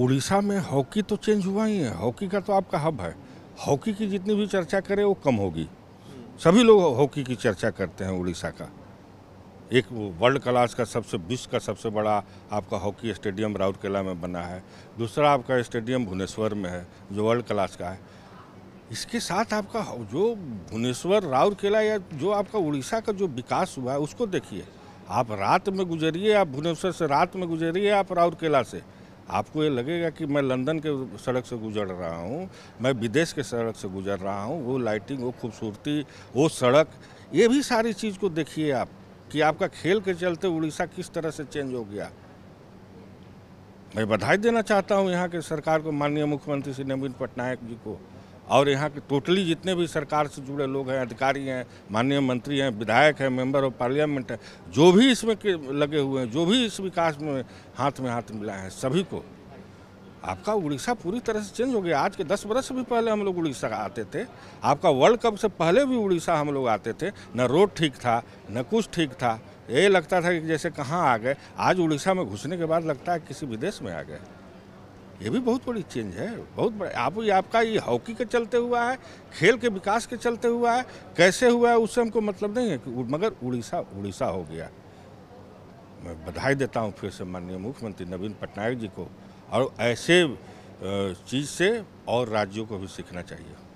उड़ीसा में हॉकी तो चेंज हुआ ही है हॉकी का तो आपका हब है हॉकी की जितनी भी चर्चा करें वो कम होगी सभी लोग हॉकी की चर्चा करते हैं उड़ीसा का एक वर्ल्ड क्लास का सबसे विश्व का सबसे बड़ा आपका हॉकी स्टेडियम राउरकेला में बना है दूसरा आपका स्टेडियम भुवनेश्वर में है जो वर्ल्ड क्लास का है इसके साथ आपका जो भुवनेश्वर राउरकेला या जो आपका उड़ीसा का जो विकास हुआ है उसको देखिए आप रात में गुजरिए आप भुवनेश्वर से रात में गुजरिए आप राउरकेला से आपको ये लगेगा कि मैं लंदन के सड़क से गुजर रहा हूँ मैं विदेश के सड़क से गुजर रहा हूँ वो लाइटिंग वो खूबसूरती वो सड़क ये भी सारी चीज़ को देखिए आप कि आपका खेल के चलते उड़ीसा किस तरह से चेंज हो गया मैं बधाई देना चाहता हूँ यहाँ के सरकार को माननीय मुख्यमंत्री श्री नवीन पटनायक जी को और यहाँ के टोटली जितने भी सरकार से जुड़े लोग हैं अधिकारी हैं माननीय मंत्री हैं विधायक हैं मेंबर ऑफ पार्लियामेंट हैं जो भी इसमें के लगे हुए हैं जो भी इस विकास में हाथ में हाथ मिला है सभी को आपका उड़ीसा पूरी तरह से चेंज हो गया आज के दस बरस भी पहले हम लोग उड़ीसा आते थे आपका वर्ल्ड कप से पहले भी उड़ीसा हम लोग आते थे न रोड ठीक था न कुछ ठीक था ये लगता था कि जैसे कहाँ आ गए आज उड़ीसा में घुसने के बाद लगता है किसी विदेश में आ गए ये भी बहुत बड़ी चेंज है बहुत बड़ा आप आपका ये हॉकी के चलते हुआ है खेल के विकास के चलते हुआ है कैसे हुआ है उससे हमको मतलब नहीं है कि मगर उड़ीसा उड़ीसा हो गया मैं बधाई देता हूँ फिर से माननीय मुख्यमंत्री नवीन पटनायक जी को और ऐसे चीज़ से और राज्यों को भी सीखना चाहिए